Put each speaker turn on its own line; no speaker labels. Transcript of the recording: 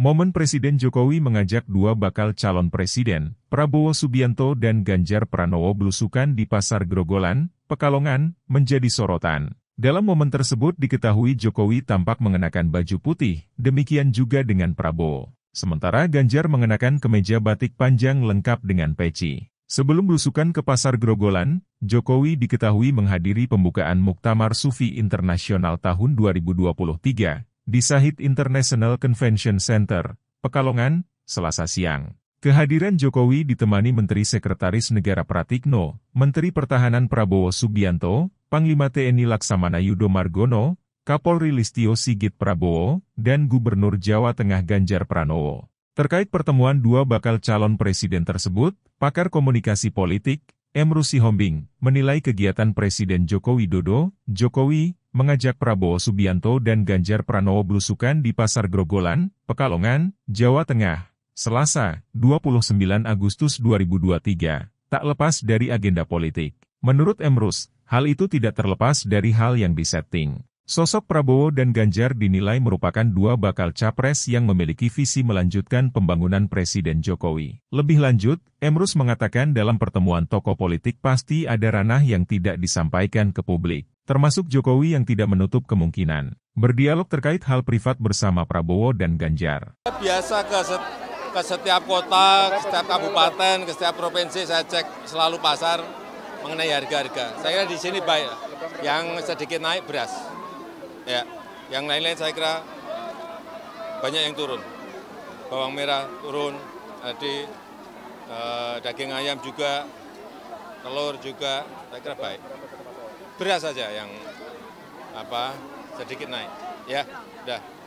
Momen Presiden Jokowi mengajak dua bakal calon presiden, Prabowo Subianto dan Ganjar Pranowo belusukan di Pasar Grogolan, Pekalongan, menjadi sorotan. Dalam momen tersebut diketahui Jokowi tampak mengenakan baju putih, demikian juga dengan Prabowo. Sementara Ganjar mengenakan kemeja batik panjang lengkap dengan peci. Sebelum belusukan ke Pasar Grogolan, Jokowi diketahui menghadiri pembukaan Muktamar Sufi Internasional tahun 2023 di Sahid International Convention Center, Pekalongan, Selasa siang. Kehadiran Jokowi ditemani Menteri Sekretaris Negara Pratikno, Menteri Pertahanan Prabowo Subianto, Panglima TNI Laksamana Yudo Margono, Kapolri Listio Sigit Prabowo, dan Gubernur Jawa Tengah Ganjar Pranowo. Terkait pertemuan dua bakal calon presiden tersebut, pakar komunikasi politik, Emrusi Hombing menilai kegiatan Presiden Joko Widodo, Jokowi, mengajak Prabowo Subianto dan Ganjar Pranowo belusukan di Pasar Grogolan, Pekalongan, Jawa Tengah, Selasa, 29 Agustus 2023, tak lepas dari agenda politik. Menurut Emrus, hal itu tidak terlepas dari hal yang disetting. Sosok Prabowo dan Ganjar dinilai merupakan dua bakal capres yang memiliki visi melanjutkan pembangunan Presiden Jokowi. Lebih lanjut, Emrus mengatakan dalam pertemuan tokoh politik pasti ada ranah yang tidak disampaikan ke publik termasuk Jokowi yang tidak menutup kemungkinan berdialog terkait hal privat bersama Prabowo dan Ganjar.
Biasa ke, set, ke setiap kota, ke setiap kabupaten, ke setiap provinsi saya cek selalu pasar mengenai harga-harga. Saya kira di sini baik, yang sedikit naik beras. Ya, yang lain-lain saya kira banyak yang turun. Bawang merah turun, di eh, daging ayam juga, telur juga, saya kira baik beras saja yang
apa sedikit naik. Ya, udah.